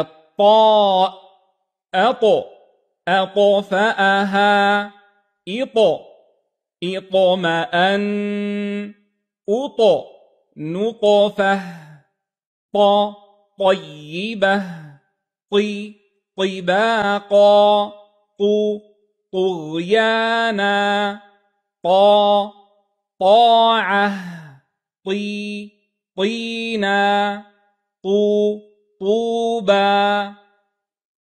الطاء أط أطفأها إط إطمأن أط نطفه ط طيبه طي طباقا ط طغيانا طا طاعه طي طينا طو طوبى